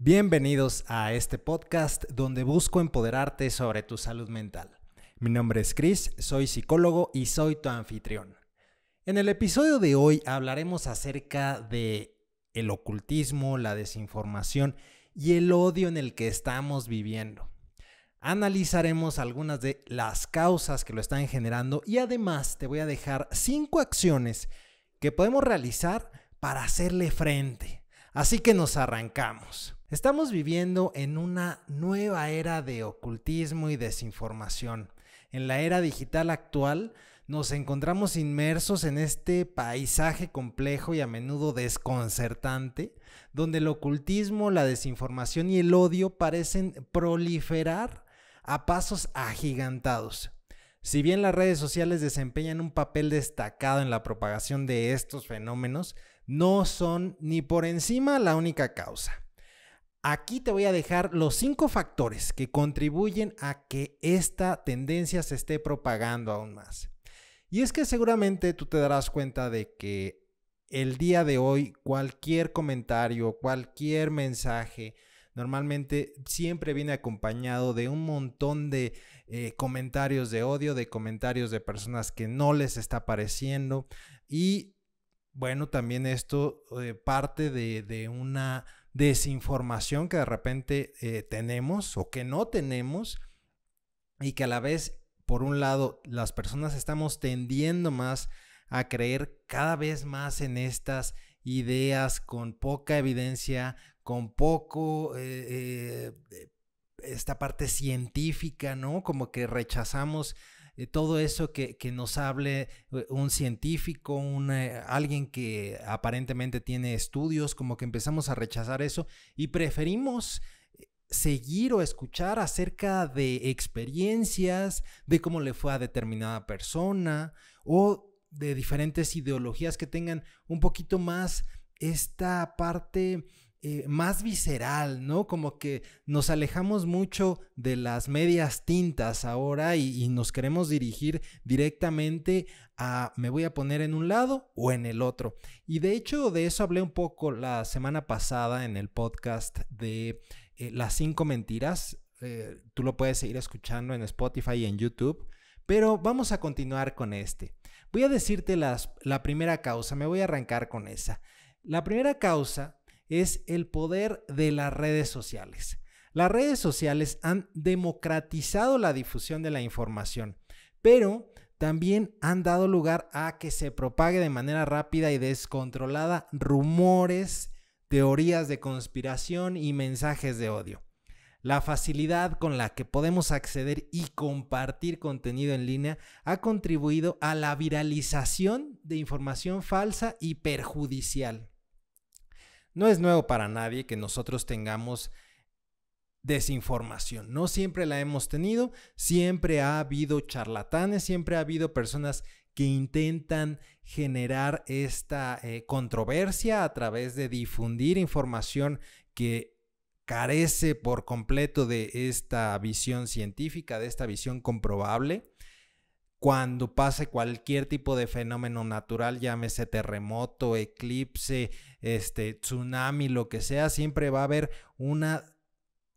Bienvenidos a este podcast donde busco empoderarte sobre tu salud mental. Mi nombre es Chris, soy psicólogo y soy tu anfitrión. En el episodio de hoy hablaremos acerca de el ocultismo, la desinformación y el odio en el que estamos viviendo. Analizaremos algunas de las causas que lo están generando y además te voy a dejar cinco acciones que podemos realizar para hacerle frente. Así que nos arrancamos. Estamos viviendo en una nueva era de ocultismo y desinformación. En la era digital actual nos encontramos inmersos en este paisaje complejo y a menudo desconcertante, donde el ocultismo, la desinformación y el odio parecen proliferar a pasos agigantados. Si bien las redes sociales desempeñan un papel destacado en la propagación de estos fenómenos, no son ni por encima la única causa. Aquí te voy a dejar los cinco factores que contribuyen a que esta tendencia se esté propagando aún más. Y es que seguramente tú te darás cuenta de que el día de hoy cualquier comentario, cualquier mensaje, normalmente siempre viene acompañado de un montón de eh, comentarios de odio, de comentarios de personas que no les está pareciendo. Y bueno, también esto eh, parte de una desinformación que de repente eh, tenemos o que no tenemos y que a la vez, por un lado, las personas estamos tendiendo más a creer cada vez más en estas ideas con poca evidencia, con poco eh, eh, esta parte científica, ¿no? Como que rechazamos eh, todo eso que, nos hable eh, un científico, un, eh, alguien que aparentemente tiene estudios, como que empezamos a rechazar eso y preferimos seguir o escuchar acerca de experiencias, de cómo le fue a determinada persona o de diferentes ideologías que tengan un poquito más esta parte eh, más visceral, ¿no? Como que nos alejamos mucho de las medias tintas ahora y, nos queremos dirigir directamente a me voy a poner en un lado o en el otro. Y de hecho de eso hablé un poco la semana pasada en el podcast de eh, Las cinco mentiras. Eh, tú lo puedes seguir escuchando en Spotify y en YouTube. Pero vamos a continuar con este. Voy a decirte las, la primera causa, me voy a arrancar con esa. La primera causa es el poder de las redes sociales. Las redes sociales han democratizado la difusión de la información, pero también han dado lugar a que se propague de manera rápida y descontrolada rumores, teorías de conspiración y mensajes de odio. La facilidad con la que podemos acceder y compartir contenido en línea ha contribuido a la viralización de información falsa y perjudicial. No es nuevo para nadie que nosotros tengamos desinformación. No siempre la hemos tenido, siempre ha habido charlatanes, siempre ha habido personas que intentan generar esta eh, controversia a través de difundir información que carece por completo de esta visión científica, de esta visión comprobable cuando pase cualquier tipo de fenómeno natural, llámese terremoto, eclipse, este tsunami, lo que sea, siempre va a haber una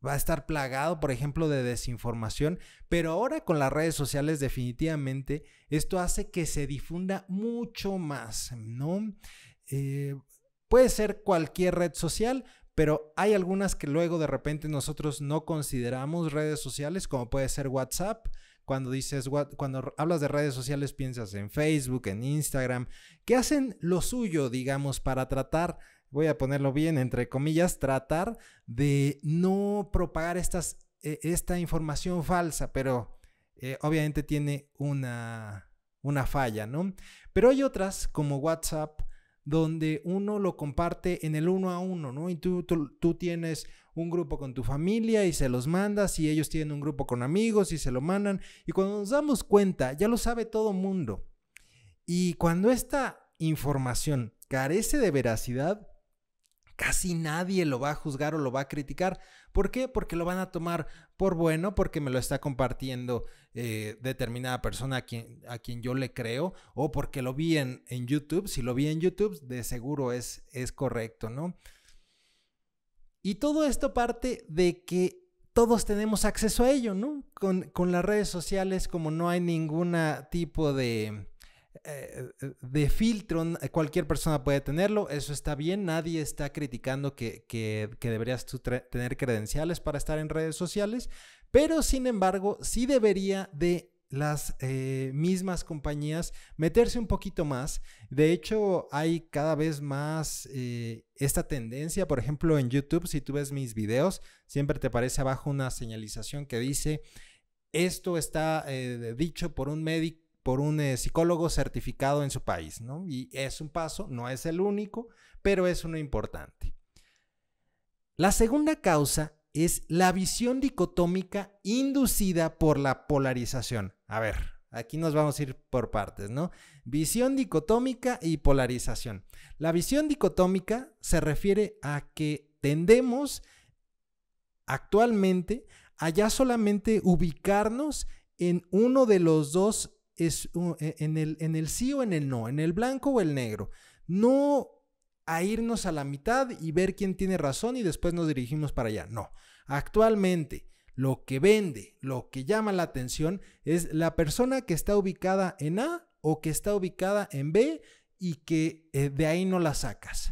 va a estar plagado, por ejemplo, de desinformación, pero ahora con las redes sociales definitivamente esto hace que se difunda mucho más, ¿no? Eh, puede ser cualquier red social, pero hay algunas que luego de repente nosotros no consideramos redes sociales, como puede ser WhatsApp, cuando dices, cuando hablas de redes sociales, piensas en Facebook, en Instagram, que hacen lo suyo, digamos, para tratar voy a ponerlo bien, entre comillas, tratar de no propagar eh, esta información falsa, pero eh, obviamente tiene una, una falla, ¿no? Pero hay otras como WhatsApp, donde uno lo comparte en el uno a uno, ¿no? Y tú, tienes un grupo con tu familia y se los mandas y ellos tienen un grupo con amigos y se lo mandan. Y cuando nos damos cuenta, ya lo sabe todo mundo. Y cuando esta información carece de veracidad, casi nadie lo va a juzgar o lo va a criticar. ¿Por qué? Porque lo van a tomar por bueno, porque me lo está compartiendo eh, determinada persona a quien, a quien, yo le creo, o porque lo vi en, YouTube. Si lo vi en YouTube, de seguro es, es correcto, ¿no? Y todo esto parte de que todos tenemos acceso a ello, ¿no? Con, con las redes sociales, como no hay ningún tipo de, eh, eh, de filtro, cualquier persona puede tenerlo, eso está bien, nadie está criticando que, que, deberías tú tener credenciales para estar en redes sociales, pero sin embargo, sí debería de las eh, mismas compañías meterse un poquito más. De hecho, hay cada vez más esta tendencia. Por ejemplo, en YouTube, si tú ves mis videos, siempre te aparece abajo una señalización que dice, esto está dicho por un médico por un eh, psicólogo certificado en su país, ¿no? Y es un paso, no es el único, pero es uno importante. La segunda causa es la visión dicotómica inducida por la polarización. A ver, aquí nos vamos a ir por partes, ¿no? Visión dicotómica y polarización. La visión dicotómica se refiere a que tendemos actualmente a ya solamente ubicarnos en uno de los dos es e, en, el, sí o en el no, en el blanco o el negro. No a irnos a la mitad y ver quién tiene razón y después nos dirigimos para allá. No, actualmente lo que vende, lo que llama la atención es la persona que está ubicada en A o que está ubicada en B y que eh, de ahí no la sacas.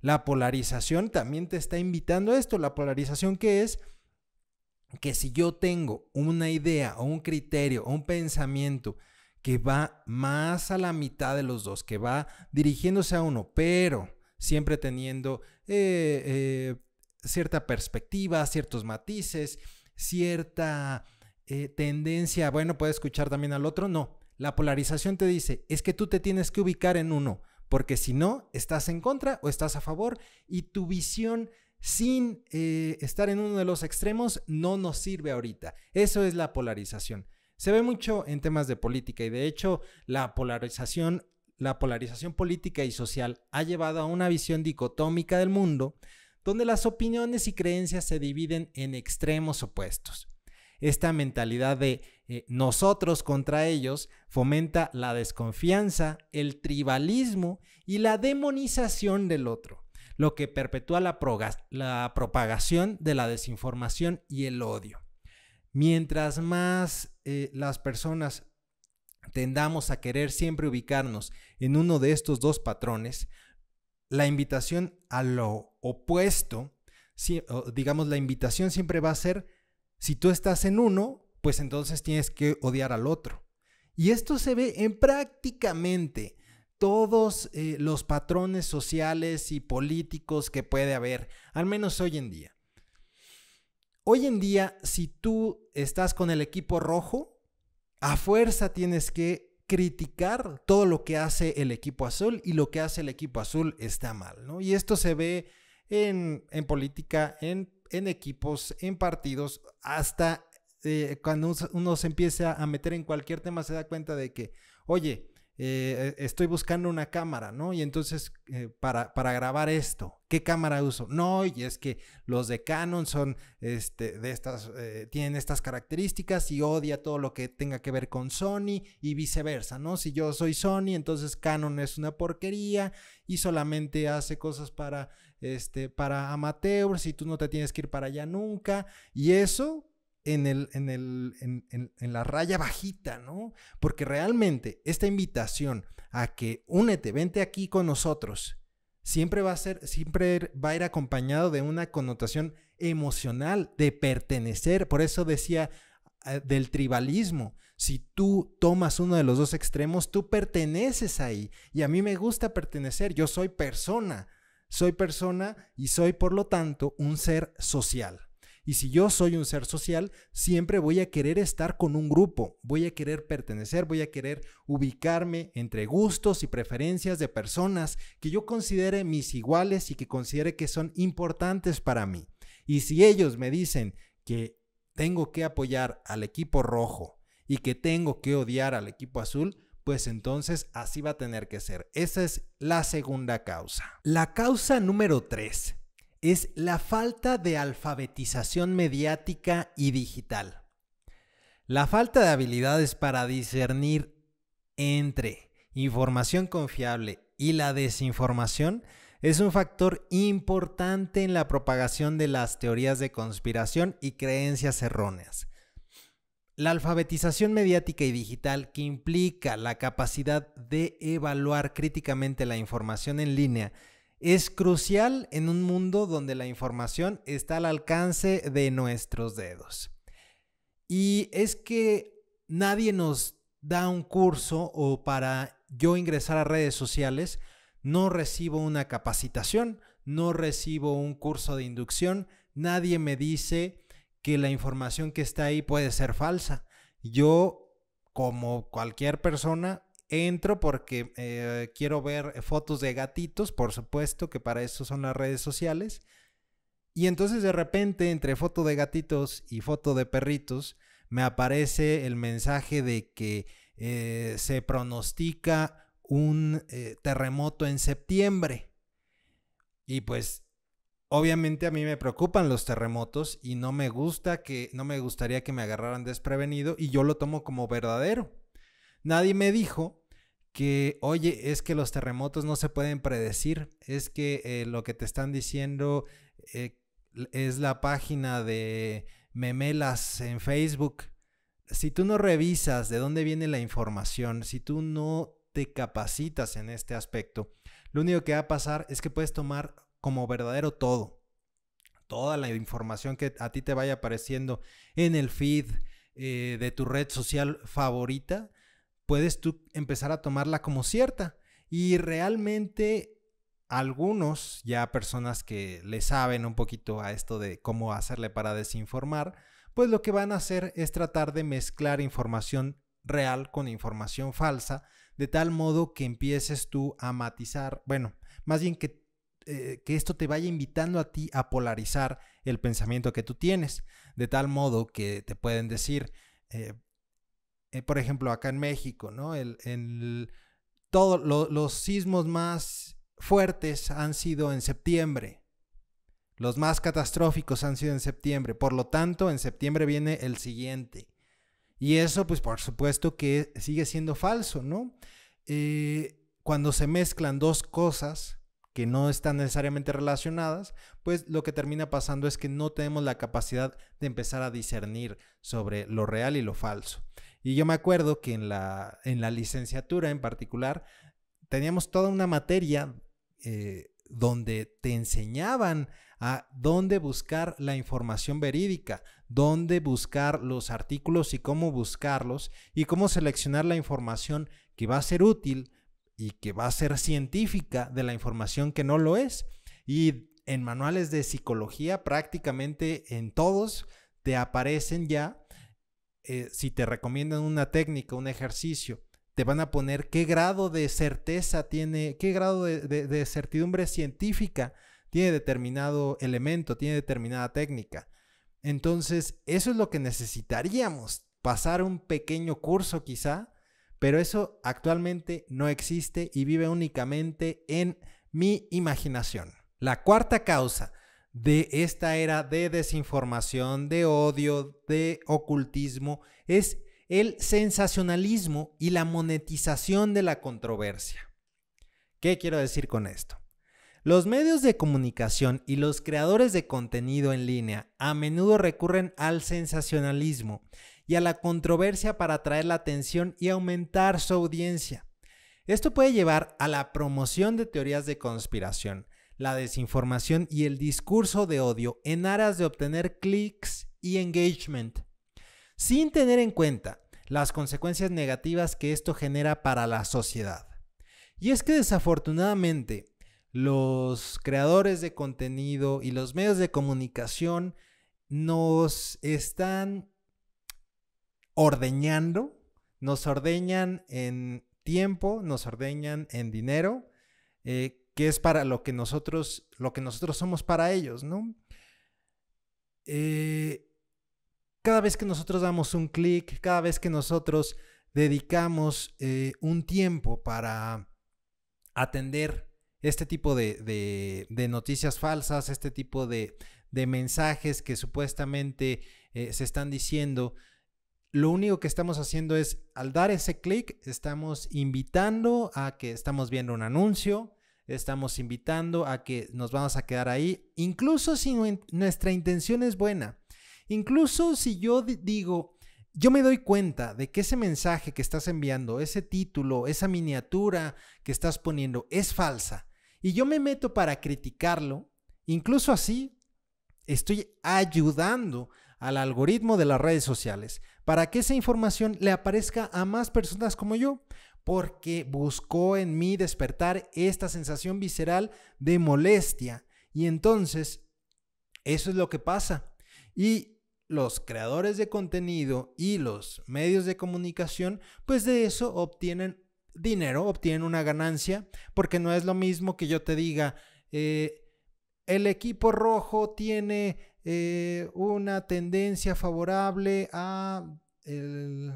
La polarización también te está invitando a esto. La polarización que es que si yo tengo una idea o un criterio o un pensamiento que va más a la mitad de los dos, que va dirigiéndose a uno, pero siempre teniendo eh, eh, cierta perspectiva, ciertos matices, cierta eh, tendencia, bueno, puede escuchar también al otro, no. La polarización te dice, es que tú te tienes que ubicar en uno, porque si no, estás en contra o estás a favor y tu visión sin estar en uno de los extremos no nos sirve ahorita. Eso es la polarización. Se ve mucho en temas de política y de hecho la polarización, la polarización política y social ha llevado a una visión dicotómica del mundo donde las opiniones y creencias se dividen en extremos opuestos. Esta mentalidad de eh, nosotros contra ellos fomenta la desconfianza, el tribalismo y la demonización del otro, lo que perpetúa la, la propagación de la desinformación y el odio. Mientras más eh, las personas tendamos a querer siempre ubicarnos en uno de estos dos patrones, la invitación a lo opuesto, digamos, la invitación siempre va a ser, si tú estás en uno, pues entonces tienes que odiar al otro. Y esto se ve en prácticamente todos eh, los patrones sociales y políticos que puede haber, al menos hoy en día. Hoy en día, si tú estás con el equipo rojo, a fuerza tienes que criticar todo lo que hace el equipo azul y lo que hace el equipo azul está mal, ¿no? Y esto se ve en, política, en, equipos, en partidos, hasta eh, cuando uno se empieza a meter en cualquier tema se da cuenta de que, oye, eh, eh, estoy buscando una cámara, ¿no? Y entonces, para grabar esto, ¿Qué cámara uso? No, y es que los de Canon son, este, de estas, eh, tienen estas características y odia todo lo que tenga que ver con Sony y viceversa, ¿no? Si yo soy Sony, entonces Canon es una porquería y solamente hace cosas para, este, para amateurs y tú no te tienes que ir para allá nunca. Y eso, en, el, en, el, en, la raya bajita, ¿no? Porque realmente esta invitación a que únete, vente aquí con nosotros siempre va a ser, siempre va a ir acompañado de una connotación emocional de pertenecer. Por eso decía ah, del tribalismo. Si tú tomas uno de los dos extremos, tú perteneces ahí. Y a mí me gusta pertenecer. Yo soy persona. Soy persona y soy, por lo tanto, un ser social. Y si yo soy un ser social, siempre voy a querer estar con un grupo, voy a querer pertenecer, voy a querer ubicarme entre gustos y preferencias de personas que yo considere mis iguales y que considere que son importantes para mí. Y si ellos me dicen que tengo que apoyar al equipo rojo y que tengo que odiar al equipo azul, pues entonces así va a tener que ser. Esa es la segunda causa. La causa número 3 es la falta de alfabetización mediática y digital. La falta de habilidades para discernir entre información confiable y la desinformación es un factor importante en la propagación de las teorías de conspiración y creencias erróneas. La alfabetización mediática y digital que implica la capacidad de evaluar críticamente la información en línea es crucial en un mundo donde la información está al alcance de nuestros dedos. Y es que nadie nos da un curso o para yo ingresar a redes sociales, no recibo una capacitación, no recibo un curso de inducción, nadie me dice que la información que está ahí puede ser falsa. Yo, como cualquier persona, Entro porque eh, quiero ver eh, fotos de gatitos, por supuesto que para eso son las redes sociales. Y entonces de repente entre foto de gatitos y foto de perritos me aparece el mensaje de que eh, se pronostica un terremoto en septiembre. Y pues obviamente a mí me preocupan los terremotos y no me gusta que no me gustaría que me agarraran desprevenido y yo lo tomo como verdadero. Nadie me dijo que, oye, es que los terremotos no se pueden predecir, es que eh, lo que te están diciendo eh, es la página de memelas en Facebook. Si tú no revisas de dónde viene la información, si tú no te capacitas en este aspecto, lo único que va a pasar es que puedes tomar como verdadero todo. Toda la información que a ti te vaya apareciendo en el feed eh, de tu red social favorita, puedes tú empezar a tomarla como cierta. Y realmente algunos, ya personas que le saben un poquito a esto de cómo hacerle para desinformar, pues lo que van a hacer es tratar de mezclar información real con información falsa, de tal modo que empieces tú a matizar, bueno, más bien que, eh, que esto te vaya invitando a ti a polarizar el pensamiento que tú tienes, de tal modo que te pueden decir, eh, eh, por ejemplo, acá en México, ¿no? El, los sismos más fuertes han sido en septiembre. Los más catastróficos han sido en septiembre. Por lo tanto, en septiembre viene el siguiente. Y eso, pues por supuesto que sigue siendo falso, ¿no? Eh, cuando se mezclan dos cosas que no están necesariamente relacionadas, pues lo que termina pasando es que no tenemos la capacidad de empezar a discernir sobre lo real y lo falso. Y yo me acuerdo que en la, en la licenciatura en particular teníamos toda una materia eh, donde te enseñaban a dónde buscar la información verídica, dónde buscar los artículos y cómo buscarlos y cómo seleccionar la información que va a ser útil y que va a ser científica de la información que no lo es. Y en manuales de psicología prácticamente en todos te aparecen ya eh, si te recomiendan una técnica, un ejercicio, te van a poner qué grado de certeza tiene, qué grado de certidumbre científica tiene determinado elemento, tiene determinada técnica. Entonces, eso es lo que necesitaríamos, pasar un pequeño curso quizá, pero eso actualmente no existe y vive únicamente en mi imaginación. La cuarta causa, de esta era de desinformación, de odio, de ocultismo, es el sensacionalismo y la monetización de la controversia. ¿Qué quiero decir con esto? Los medios de comunicación y los creadores de contenido en línea a menudo recurren al sensacionalismo y a la controversia para atraer la atención y aumentar su audiencia. Esto puede llevar a la promoción de teorías de conspiración, la desinformación y el discurso de odio en aras de obtener clics y engagement, sin tener en cuenta las consecuencias negativas que esto genera para la sociedad. Y es que desafortunadamente los creadores de contenido y los medios de comunicación nos están ordeñando, nos ordeñan en tiempo, nos ordeñan en dinero, eh, que es para lo que nosotros, lo que nosotros somos para ellos, ¿no? Eh, cada vez que nosotros damos un clic, cada vez que nosotros dedicamos eh, un tiempo para atender este tipo de, noticias falsas, este tipo de, mensajes que supuestamente eh, se están diciendo, lo único que estamos haciendo es, al dar ese clic, estamos invitando a que estamos viendo un anuncio, estamos invitando a que nos vamos a quedar ahí, incluso si nuestra intención es buena. Incluso si yo digo, yo me doy cuenta de que ese mensaje que estás enviando, ese título, esa miniatura que estás poniendo es falsa y yo me meto para criticarlo, incluso así estoy ayudando al algoritmo de las redes sociales para que esa información le aparezca a más personas como yo porque buscó en mí despertar esta sensación visceral de molestia. Y entonces, eso es lo que pasa. Y los creadores de contenido y los medios de comunicación, pues de eso obtienen dinero, obtienen una ganancia, porque no es lo mismo que yo te diga, eh, el equipo rojo tiene eh, una tendencia favorable a el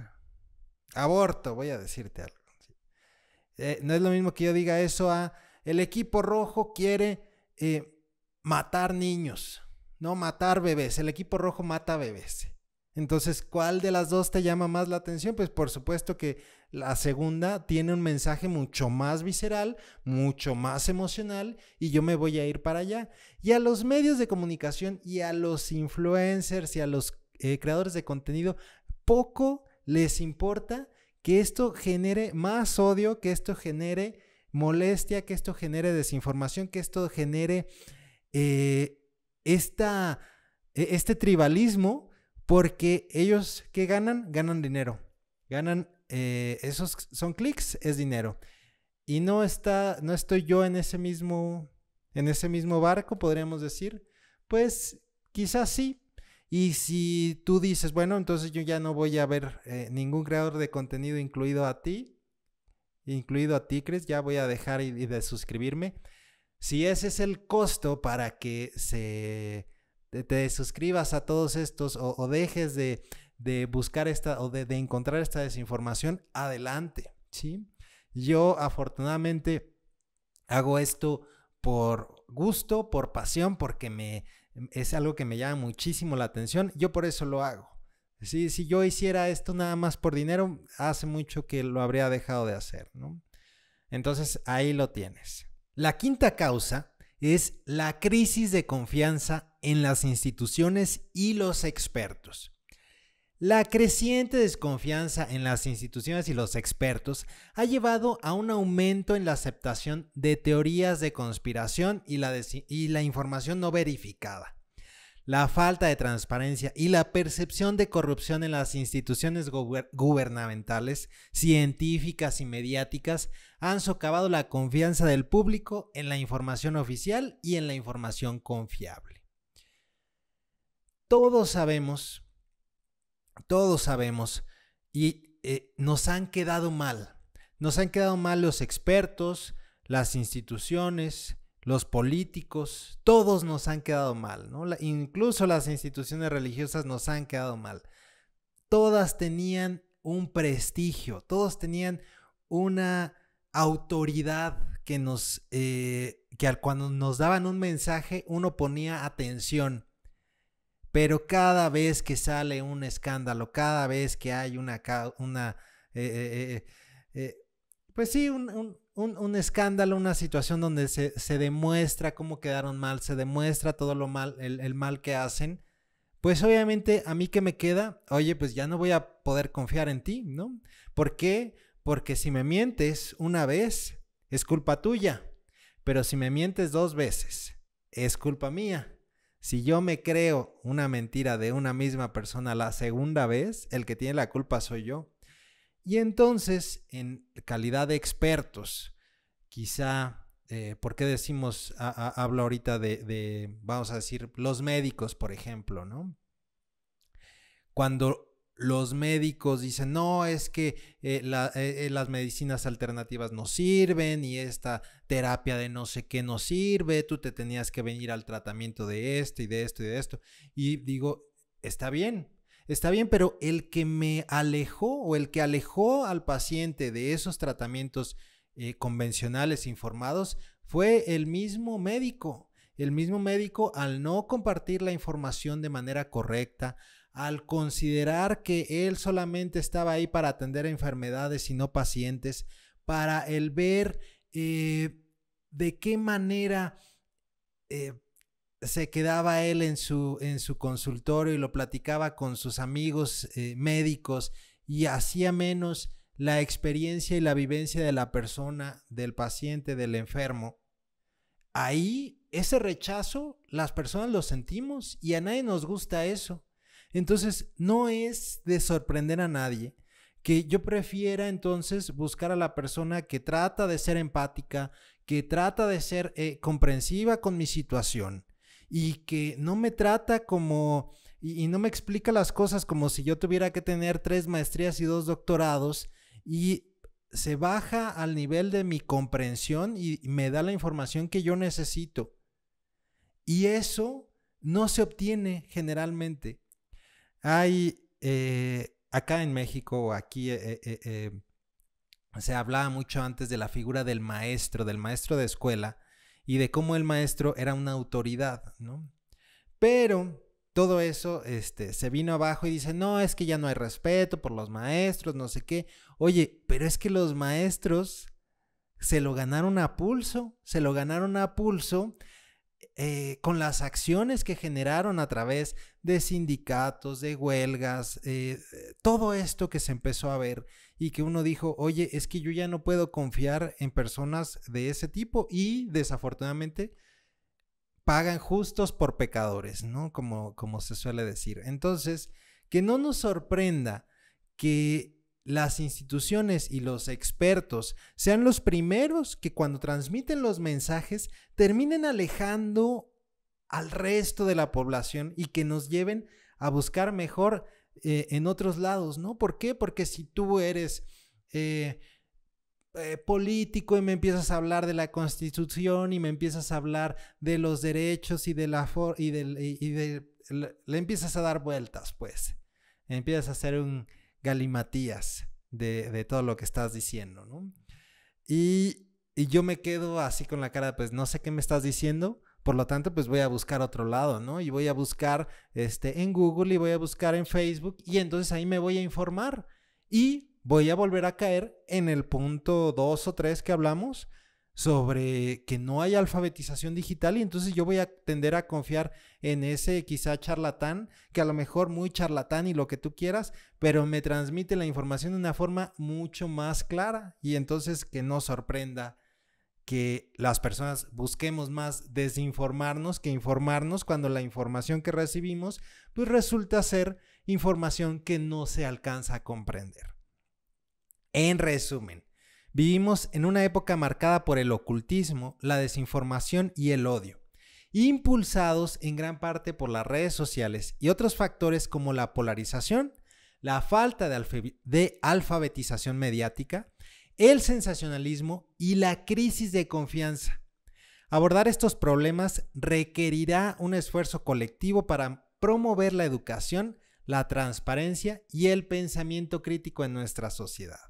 aborto, voy a decirte algo. Eh, no es lo mismo que yo diga eso a el equipo rojo quiere eh, matar niños, no matar bebés. El equipo rojo mata bebés. Entonces, ¿cuál de las dos te llama más la atención? Pues por supuesto que la segunda tiene un mensaje mucho más visceral, mucho más emocional, y yo me voy a ir para allá. Y a los medios de comunicación y a los influencers y a los eh, creadores de contenido, poco les importa que esto genere más odio, que esto genere molestia, que esto genere desinformación, que esto genere eh, e, este tribalismo, porque ellos que ganan, ganan dinero, ganan, eh, esos son clics, es dinero. Y no, está, no estoy yo en ese mismo, en ese mismo barco, podríamos decir. Pues quizás sí, y si tú dices, bueno, entonces yo ya no voy a ver eh, ningún creador de contenido incluido a ti, incluido a ti, Chris, ya voy a dejar de suscribirme. Si ese es el costo para que se, te, suscribas a todos estos o, dejes de, buscar esta o de, de, encontrar esta desinformación, adelante, ¿sí? Yo afortunadamente hago esto por gusto, por pasión, porque me, es algo que me llama muchísimo la atención. Yo por eso lo hago. Si, si yo hiciera esto nada más por dinero, hace mucho que lo habría dejado de hacer, ¿no? Entonces ahí lo tienes. La quinta causa es la crisis de confianza en las instituciones y los expertos. La creciente desconfianza en las instituciones y los expertos ha llevado a un aumento en la aceptación de teorías de conspiración y la, información no verificada. La falta de transparencia y la percepción de corrupción en las instituciones gubernamentales, científicas y mediáticas han socavado la confianza del público en la información oficial y en la información confiable. Todos sabemos todos sabemos, y eh, nos han quedado mal. Nos han quedado mal los expertos, las instituciones, los políticos, todos nos han quedado mal, incluso las instituciones religiosas nos han quedado mal. Todas tenían un prestigio, todos tenían una autoridad que nos, eh, que cuando nos daban un mensaje uno ponía atención pero cada vez que sale un escándalo, cada vez que hay una, una eh, eh, eh, pues sí, un, escándalo, una situación donde se, demuestra cómo quedaron mal, se demuestra todo lo mal, el, el mal que hacen, pues obviamente a mí que me queda, oye, pues ya no voy a poder confiar en ti, ¿no? ¿Por qué? Porque si me mientes una vez, es culpa tuya, pero si me mientes dos veces, es culpa mía. Si yo me creo una mentira de una misma persona la segunda vez, el que tiene la culpa soy yo. Y entonces, en calidad de expertos, quizá, eh, ¿por qué decimos, hablo ahorita de, de, vamos a decir, los médicos, por ejemplo, ¿no? Cuando los médicos dicen, no, es que eh, eh, eh, las medicinas alternativas no sirven y esta terapia de no sé qué no sirve, tú te tenías que venir al tratamiento de esto y de esto y de esto. Y digo, está bien, está bien, pero el que me alejó o el que alejó al paciente de esos tratamientos convencionales informados fue el mismo médico. El mismo médico al no compartir la información de manera correcta, al considerar que él solamente estaba ahí para atender enfermedades y no pacientes, para el ver eh, de qué manera eh, se quedaba él en su, en su consultorio y lo platicaba con sus amigos eh, médicos y hacía menos la experiencia y la vivencia de la persona, del paciente, del enfermo. Ahí ese rechazo las personas lo sentimos y a nadie nos gusta eso. Entonces, no es de sorprender a nadie que yo prefiera entonces buscar a la persona que trata de ser empática, que trata de ser eh, comprensiva con mi situación y que no me trata como y, no me explica las cosas como si yo tuviera que tener tres maestrías y dos doctorados y se baja al nivel de mi comprensión y me da la información que yo necesito. Y eso no se obtiene generalmente. Hay eh, acá en México, aquí eh, eh, se hablaba mucho antes de la figura del maestro, del maestro de escuela, y de cómo el maestro era una autoridad, ¿no? Pero todo eso este, se vino abajo y dice, no, es que ya no hay respeto por los maestros, no sé qué. Oye, pero es que los maestros se lo ganaron a pulso, se lo ganaron a pulso eh, con las acciones que generaron a través de sindicatos, de huelgas, eh, todo esto que se empezó a ver y que uno dijo, oye, es que yo ya no puedo confiar en personas de ese tipo y desafortunadamente pagan justos por pecadores, ¿no? Como, como se suele decir. Entonces, que no nos sorprenda que las instituciones y los expertos sean los primeros que cuando transmiten los mensajes terminen alejando al resto de la población y que nos lleven a buscar mejor eh, en otros lados, ¿no? ¿Por qué? Porque si tú eres eh, eh, político y me empiezas a hablar de la constitución y me empiezas a hablar de los derechos y de la... y, del, y, de, le empiezas a dar vueltas, pues. Empiezas a hacer un galimatías de, todo lo que estás diciendo, ¿no? Y, yo me quedo así con la cara, pues no sé qué me estás diciendo, por lo tanto, pues voy a buscar otro lado, ¿no? Y voy a buscar este, en Google y voy a buscar en Facebook y entonces ahí me voy a informar y voy a volver a caer en el punto Dos o tres que hablamos, sobre que no hay alfabetización digital y entonces yo voy a tender a confiar en ese quizá charlatán, que a lo mejor muy charlatán y lo que tú quieras, pero me transmite la información de una forma mucho más clara y entonces que no sorprenda que las personas busquemos más desinformarnos que informarnos cuando la información que recibimos pues resulta ser información que no se alcanza a comprender. En resumen, Vivimos en una época marcada por el ocultismo, la desinformación y el odio, impulsados en gran parte por las redes sociales y otros factores como la polarización, la falta de, alfabetización mediática, el sensacionalismo y la crisis de confianza. Abordar estos problemas requerirá un esfuerzo colectivo para promover la educación, la transparencia y el pensamiento crítico en nuestra sociedad.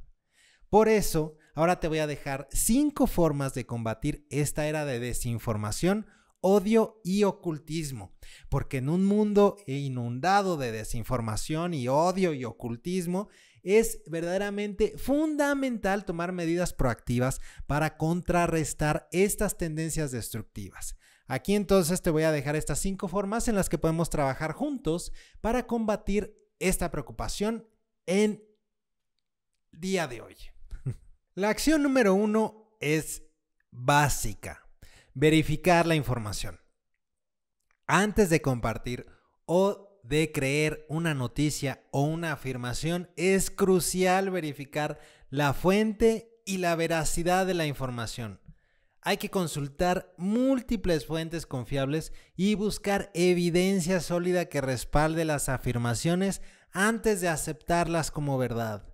Por eso, Ahora te voy a dejar cinco formas de combatir esta era de desinformación, odio y ocultismo, porque en un mundo inundado de desinformación y odio y ocultismo, es verdaderamente fundamental tomar medidas proactivas para contrarrestar estas tendencias destructivas. Aquí entonces te voy a dejar estas cinco formas en las que podemos trabajar juntos para combatir esta preocupación en día de hoy. La acción número uno es básica, verificar la información. Antes de compartir o de creer una noticia o una afirmación, es crucial verificar la fuente y la veracidad de la información. Hay que consultar múltiples fuentes confiables y buscar evidencia sólida que respalde las afirmaciones antes de aceptarlas como verdad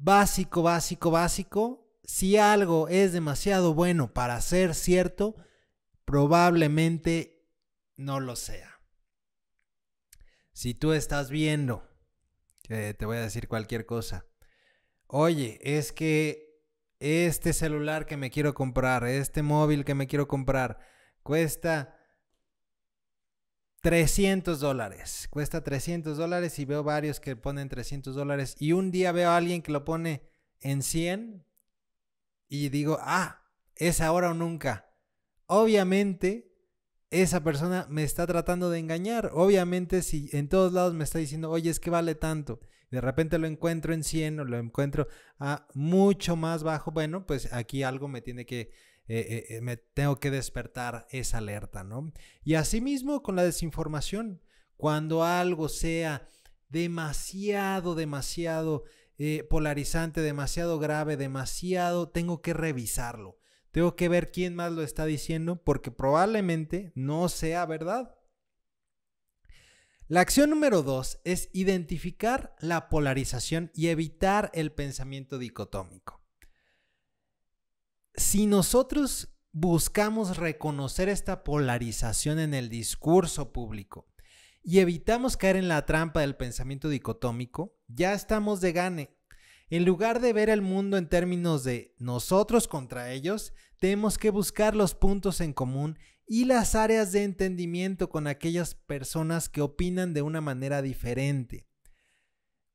básico, básico, básico, si algo es demasiado bueno para ser cierto, probablemente no lo sea. Si tú estás viendo, eh, te voy a decir cualquier cosa, oye, es que este celular que me quiero comprar, este móvil que me quiero comprar, cuesta 300 dólares. Cuesta 300 dólares y veo varios que ponen 300 dólares. Y un día veo a alguien que lo pone en 100 y digo, ah, es ahora o nunca. Obviamente, esa persona me está tratando de engañar. Obviamente, si en todos lados me está diciendo, oye, es que vale tanto. De repente lo encuentro en 100 o lo encuentro a mucho más bajo. Bueno, pues aquí algo me tiene que eh, eh, eh, me tengo que despertar esa alerta, ¿no? Y asimismo con la desinformación, cuando algo sea demasiado, demasiado polarizante, demasiado grave, demasiado, tengo que revisarlo. Tengo que ver quién más lo está diciendo porque probablemente no sea verdad. La acción número dos es identificar la polarización y evitar el pensamiento dicotómico si nosotros buscamos reconocer esta polarización en el discurso público y evitamos caer en la trampa del pensamiento dicotómico, ya estamos de gane. En lugar de ver el mundo en términos de nosotros contra ellos, tenemos que buscar los puntos en común y las áreas de entendimiento con aquellas personas que opinan de una manera diferente.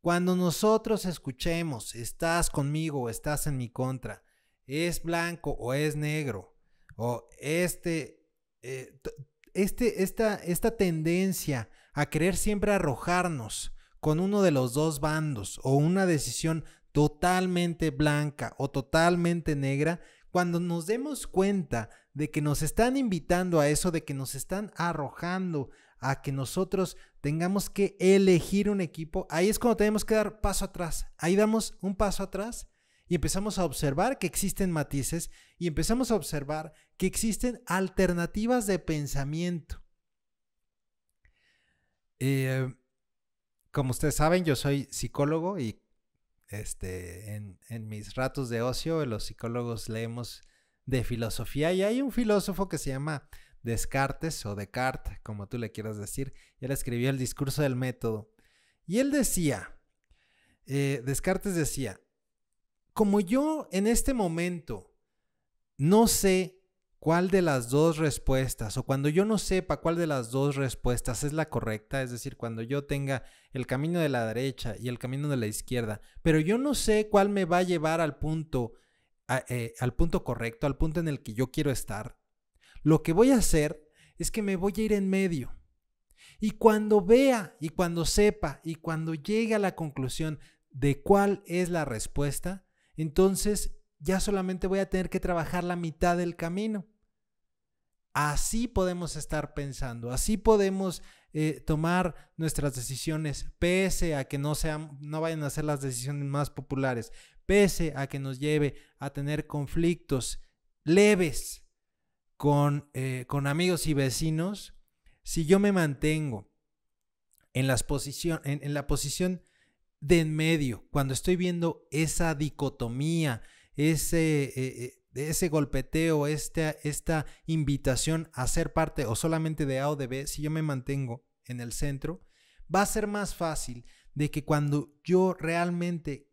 Cuando nosotros escuchemos, estás conmigo o estás en mi contra, es blanco o es negro, o este, eh, este esta, esta tendencia a querer siempre arrojarnos con uno de los dos bandos o una decisión totalmente blanca o totalmente negra, cuando nos demos cuenta de que nos están invitando a eso, de que nos están arrojando a que nosotros tengamos que elegir un equipo, ahí es cuando tenemos que dar paso atrás. Ahí damos un paso atrás y empezamos a observar que existen matices y empezamos a observar que existen alternativas de pensamiento. Eh, como ustedes saben, yo soy psicólogo y este, en, mis ratos de ocio los psicólogos leemos de filosofía y hay un filósofo que se llama Descartes o Descartes, como tú le quieras decir, y él escribió el discurso del método. Y él decía, eh, Descartes decía, como yo en este momento no sé cuál de las dos respuestas o cuando yo no sepa cuál de las dos respuestas es la correcta, es decir, cuando yo tenga el camino de la derecha y el camino de la izquierda, pero yo no sé cuál me va a llevar al punto, eh, al punto correcto, al punto en el que yo quiero estar, lo que voy a hacer es que me voy a ir en medio. Y cuando vea y cuando sepa y cuando llegue a la conclusión de cuál es la respuesta, entonces ya solamente voy a tener que trabajar la mitad del camino. Así podemos estar pensando, así podemos eh, tomar nuestras decisiones, pese a que no, sean, no vayan a ser las decisiones más populares, pese a que nos lleve a tener conflictos leves con, eh, con amigos y vecinos, si yo me mantengo en, en la posición de en medio, cuando estoy viendo esa dicotomía, ese, eh, eh, ese golpeteo, esta, esta invitación a ser parte o solamente de A o de B, si yo me mantengo en el centro, va a ser más fácil de que cuando yo realmente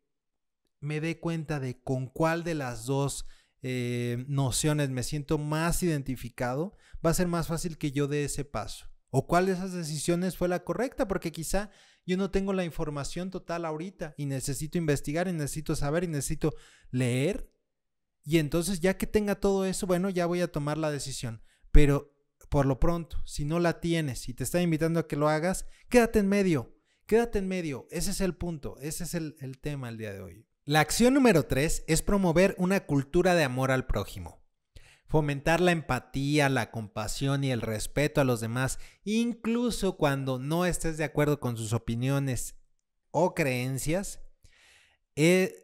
me dé cuenta de con cuál de las dos eh, nociones me siento más identificado, va a ser más fácil que yo dé ese paso. O cuál de esas decisiones fue la correcta, porque quizá yo no tengo la información total ahorita y necesito investigar y necesito saber y necesito leer. Y entonces ya que tenga todo eso, bueno, ya voy a tomar la decisión. Pero por lo pronto, si no la tienes y te está invitando a que lo hagas, quédate en medio, quédate en medio. Ese es el punto, ese es el, tema el día de hoy. La acción número 3 es promover una cultura de amor al prójimo fomentar la empatía, la compasión y el respeto a los demás, incluso cuando no estés de acuerdo con sus opiniones o creencias, eh,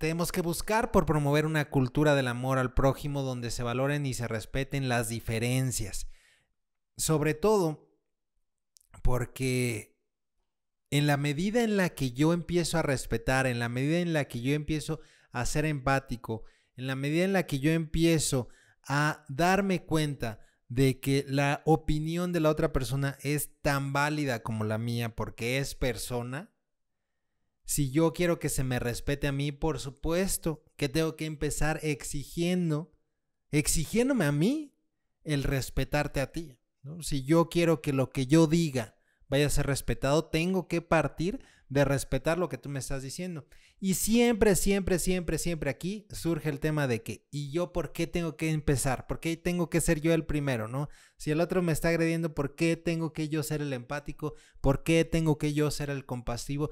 tenemos que buscar por promover una cultura del amor al prójimo donde se valoren y se respeten las diferencias. Sobre todo porque en la medida en la que yo empiezo a respetar, en la medida en la que yo empiezo a ser empático, en la medida en la que yo empiezo a a darme cuenta de que la opinión de la otra persona es tan válida como la mía porque es persona, si yo quiero que se me respete a mí, por supuesto que tengo que empezar exigiendo, exigiéndome a mí el respetarte a ti. Si yo quiero que lo que yo diga vaya a ser respetado, tengo que partir de respetar lo que tú me estás diciendo. Y siempre, siempre, siempre, siempre aquí surge el tema de que, ¿y yo por qué tengo que empezar? ¿Por qué tengo que ser yo el primero, no? Si el otro me está agrediendo, ¿por qué tengo que yo ser el empático? ¿Por qué tengo que yo ser el compasivo?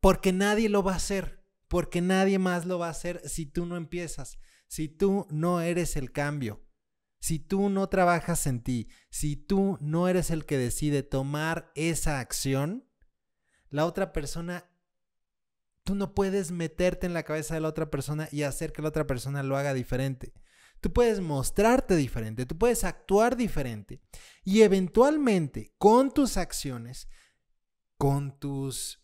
Porque nadie lo va a hacer, porque nadie más lo va a hacer si tú no empiezas, si tú no eres el cambio. Si tú no trabajas en ti, si tú no eres el que decide tomar esa acción, la otra persona, tú no puedes meterte en la cabeza de la otra persona y hacer que la otra persona lo haga diferente. Tú puedes mostrarte diferente, tú puedes actuar diferente y eventualmente con tus acciones, con tus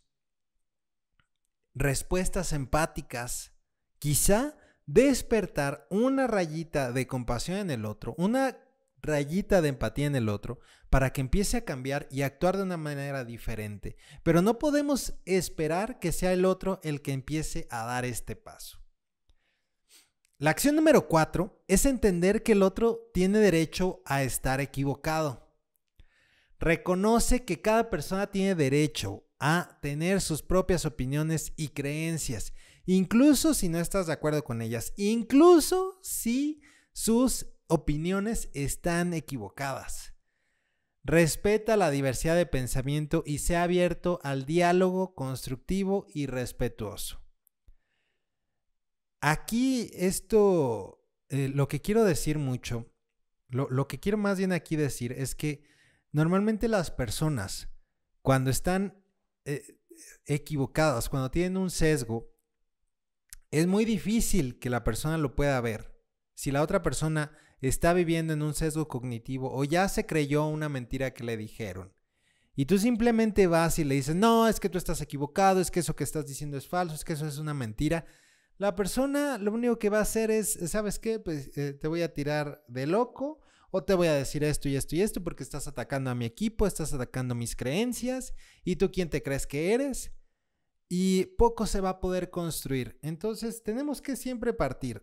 respuestas empáticas, quizá despertar una rayita de compasión en el otro, una rayita de empatía en el otro para que empiece a cambiar y actuar de una manera diferente. Pero no podemos esperar que sea el otro el que empiece a dar este paso. La acción número cuatro es entender que el otro tiene derecho a estar equivocado. Reconoce que cada persona tiene derecho a tener sus propias opiniones y creencias, incluso si no estás de acuerdo con ellas, incluso si sus opiniones están equivocadas. Respeta la diversidad de pensamiento y sea abierto al diálogo constructivo y respetuoso. Aquí esto, eh, lo que quiero decir mucho, lo, que quiero más bien aquí decir es que normalmente las personas cuando están eh, equivocadas, cuando tienen un sesgo, es muy difícil que la persona lo pueda ver. Si la otra persona está viviendo en un sesgo cognitivo o ya se creyó una mentira que le dijeron. Y tú simplemente vas y le dices, no, es que tú estás equivocado, es que eso que estás diciendo es falso, es que eso es una mentira. La persona lo único que va a hacer es, ¿sabes qué? Pues eh, te voy a tirar de loco o te voy a decir esto y esto y esto porque estás atacando a mi equipo, estás atacando mis creencias y tú quién te crees que eres. Y poco se va a poder construir. Entonces tenemos que siempre partir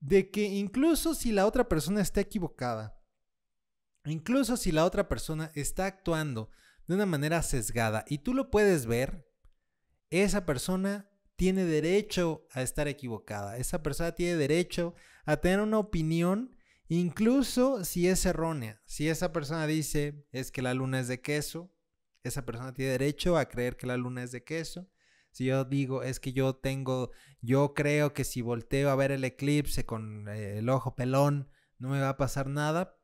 de que incluso si la otra persona está equivocada, incluso si la otra persona está actuando de una manera sesgada y tú lo puedes ver, esa persona tiene derecho a estar equivocada, esa persona tiene derecho a tener una opinión incluso si es errónea. Si esa persona dice es que la luna es de queso, esa persona tiene derecho a creer que la luna es de queso. Si yo digo, es que yo tengo, yo creo que si volteo a ver el eclipse con eh, el ojo pelón, no me va a pasar nada,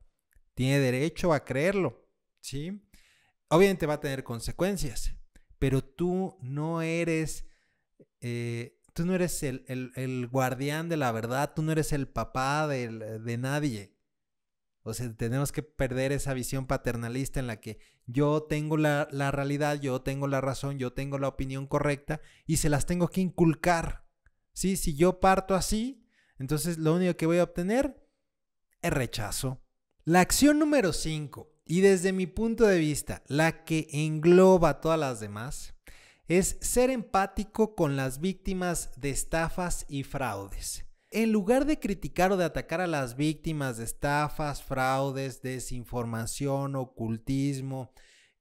tiene derecho a creerlo, ¿sí? Obviamente va a tener consecuencias, pero tú no eres, eh, tú no eres el, guardián de la verdad, tú no eres el papá de, de nadie. O sea, tenemos que perder esa visión paternalista en la que yo tengo la, realidad, yo tengo la razón, yo tengo la opinión correcta y se las tengo que inculcar. ¿Sí? Si yo parto así, entonces lo único que voy a obtener es rechazo. La acción número 5, y desde mi punto de vista, la que engloba todas las demás, es ser empático con las víctimas de estafas y fraudes en lugar de criticar o de atacar a las víctimas de estafas, fraudes, desinformación, ocultismo,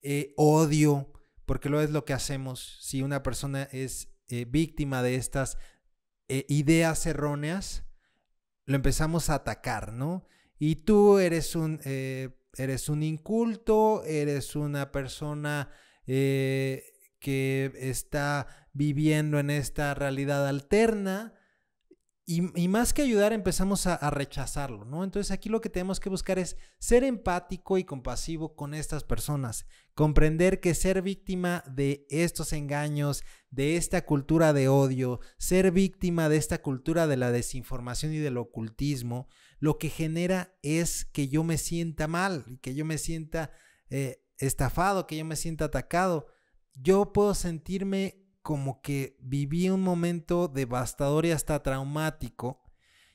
eh, odio, porque lo es lo que hacemos si una persona es eh, víctima de estas eh, ideas erróneas, lo empezamos a atacar, ¿no? Y tú eres un, eres un inculto, eres una persona que está viviendo en esta realidad alterna, y, más que ayudar, empezamos a, rechazarlo, ¿no? Entonces aquí lo que tenemos que buscar es ser empático y compasivo con estas personas, comprender que ser víctima de estos engaños, de esta cultura de odio, ser víctima de esta cultura de la desinformación y del ocultismo, lo que genera es que yo me sienta mal, que yo me sienta eh, estafado, que yo me sienta atacado. Yo puedo sentirme como que viví un momento devastador y hasta traumático.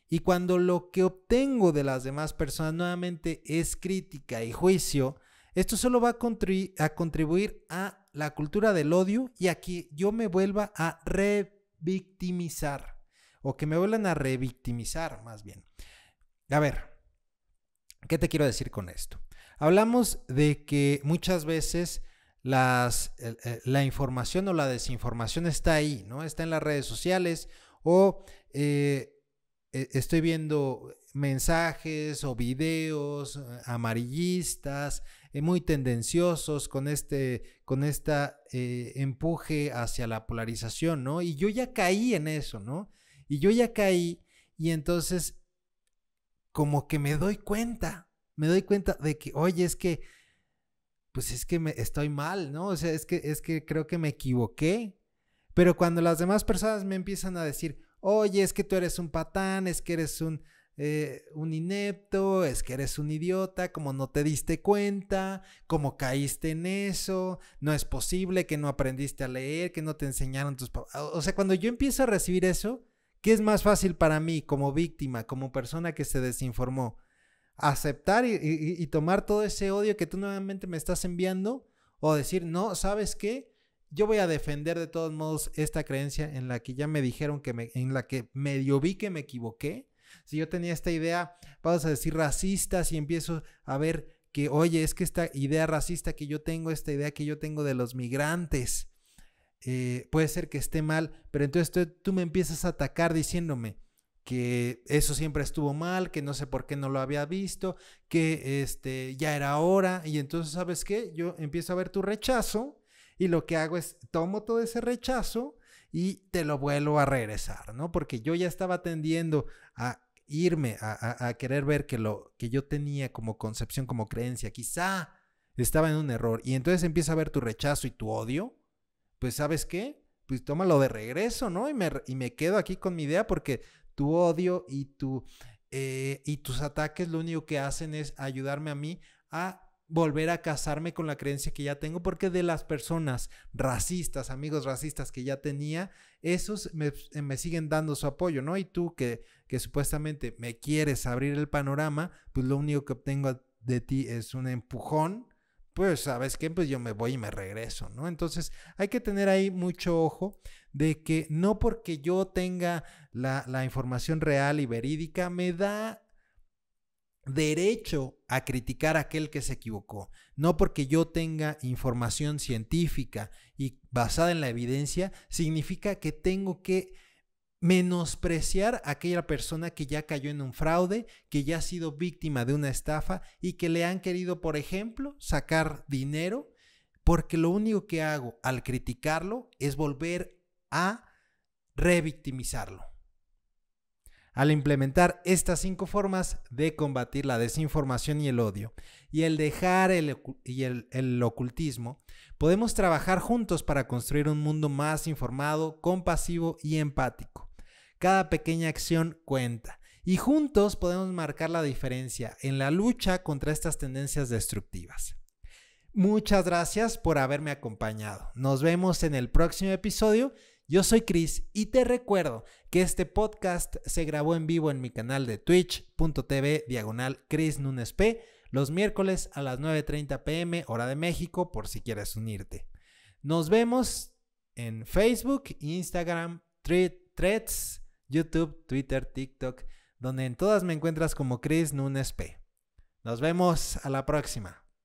Y cuando lo que obtengo de las demás personas nuevamente es crítica y juicio, esto solo va a, contribuir a, contribuir a la cultura del odio y a que yo me vuelva a revictimizar. O que me vuelvan a revictimizar, más bien. A ver, ¿qué te quiero decir con esto? Hablamos de que muchas veces las, eh, la información o la desinformación está ahí, ¿no? Está en las redes sociales o eh, eh, estoy viendo mensajes o videos amarillistas, muy tendenciosos con este, con este empuje hacia la polarización, ¿no? Y yo ya caí en eso, ¿no? Y yo ya caí y entonces como que me doy cuenta, me doy cuenta de que, oye, es que pues es que me, estoy mal, ¿no? O sea, es que, es que creo que me equivoqué. Pero cuando las demás personas me empiezan a decir, oye, es que tú eres un patán, es que eres un, eh, inepto, es que eres un idiota, como no te diste cuenta, como caíste en eso, no es posible que no aprendiste a leer, que no te enseñaron tus papás. O sea, cuando yo empiezo a recibir eso, ¿qué es más fácil para mí como víctima, como persona que se desinformó? aceptar y, tomar todo ese odio que tú nuevamente me estás enviando o decir, no, ¿sabes qué? Yo voy a defender de todos modos esta creencia en la que ya me dijeron que me, en la que medio vi que me equivoqué. Si yo tenía esta idea, vamos a decir, racista, si empiezo a ver que, oye, es que esta idea racista que yo tengo, esta idea que yo tengo de los migrantes, eh, puede ser que esté mal, pero entonces tú me empiezas a atacar diciéndome, que eso siempre estuvo mal, que no sé por qué no lo había visto, que este ya era hora y entonces sabes qué, yo empiezo a ver tu rechazo y lo que hago es tomo todo ese rechazo y te lo vuelvo a regresar, ¿no? Porque yo ya estaba tendiendo a irme a, querer ver que lo que yo tenía como concepción, como creencia, quizá estaba en un error y entonces empieza a ver tu rechazo y tu odio, pues sabes qué, pues tómalo de regreso, ¿no? Y me, y me quedo aquí con mi idea porque tu odio y, tu, eh, y tus ataques lo único que hacen es ayudarme a mí a volver a casarme con la creencia que ya tengo, porque de las personas racistas, amigos racistas que ya tenía, esos me, eh, siguen dando su apoyo, ¿no? Y tú que, que, supuestamente me quieres abrir el panorama, pues lo único que obtengo de ti es un empujón pues sabes qué, pues yo me voy y me regreso, ¿no? Entonces hay que tener ahí mucho ojo de que no porque yo tenga la, la información real y verídica me da derecho a criticar a aquel que se equivocó. No porque yo tenga información científica y basada en la evidencia, significa que tengo que menospreciar a aquella persona que ya cayó en un fraude, que ya ha sido víctima de una estafa y que le han querido, por ejemplo, sacar dinero, porque lo único que hago al criticarlo es volver a revictimizarlo. Al implementar estas cinco formas de combatir la desinformación y el odio y el dejar el, y el ocultismo, podemos trabajar juntos para construir un mundo más informado, compasivo y empático. Cada pequeña acción cuenta. Y juntos podemos marcar la diferencia en la lucha contra estas tendencias destructivas. Muchas gracias por haberme acompañado. Nos vemos en el próximo episodio. Yo soy Chris y te recuerdo que este podcast se grabó en vivo en mi canal de twitch.tv diagonal Chris Nunes P los miércoles a las 9.30 pm hora de México por si quieres unirte. Nos vemos en Facebook, Instagram, Threads YouTube, Twitter, TikTok, donde en todas me encuentras como Chris Nunes P. Nos vemos a la próxima.